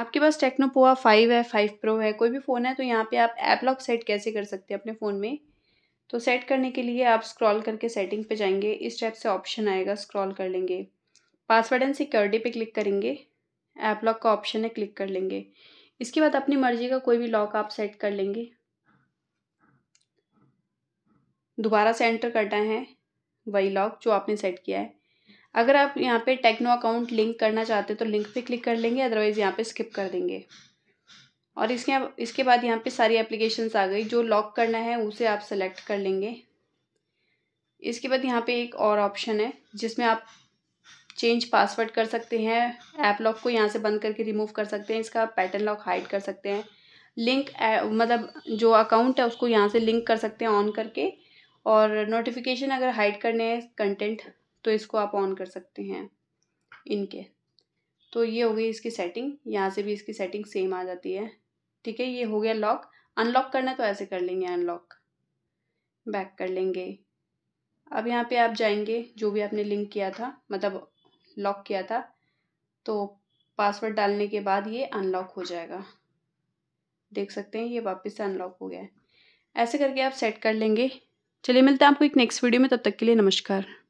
आपके पास Tecno Pova five है फाइव प्रो है कोई भी फ़ोन है तो यहाँ पे आप ऐप लॉक सेट कैसे कर सकते हैं अपने फ़ोन में तो सेट करने के लिए आप स्क्रॉल करके सेटिंग पे जाएंगे इस टाइप से ऑप्शन आएगा स्क्रॉल कर लेंगे पासवर्ड एंड सिक्योरिटी पे क्लिक करेंगे ऐप लॉक का ऑप्शन है क्लिक कर लेंगे इसके बाद अपनी मर्जी का कोई भी लॉक आप सेट कर लेंगे दोबारा से एंटर करना है वही लॉक जो आपने सेट किया है अगर आप यहाँ पे टेक्नो अकाउंट लिंक करना चाहते हैं तो लिंक पे क्लिक कर लेंगे अदरवाइज़ यहाँ पे स्किप कर देंगे और इसके इसके बाद यहाँ पे सारी एप्लीकेशंस आ गई जो लॉक करना है उसे आप सेलेक्ट कर लेंगे इसके बाद यहाँ पे एक और ऑप्शन है जिसमें आप चेंज पासवर्ड कर सकते हैं ऐप लॉक को यहाँ से बंद करके रिमूव कर सकते हैं इसका पैटर्न लॉक हाइड कर सकते हैं लिंक मतलब जो अकाउंट है उसको यहाँ से लिंक कर सकते हैं ऑन करके और नोटिफिकेशन अगर हाइड करने हैं कंटेंट तो इसको आप ऑन कर सकते हैं इनके तो ये हो गई इसकी सेटिंग यहाँ से भी इसकी सेटिंग सेम आ जाती है ठीक है ये हो गया लॉक अनलॉक करना तो ऐसे कर लेंगे अनलॉक बैक कर लेंगे अब यहाँ पे आप जाएंगे जो भी आपने लिंक किया था मतलब लॉक किया था तो पासवर्ड डालने के बाद ये अनलॉक हो जाएगा देख सकते हैं ये वापस से अनलॉक हो गया है ऐसे करके आप सेट कर लेंगे चलिए मिलते हैं आपको एक नेक्स्ट वीडियो में तब तक के लिए नमस्कार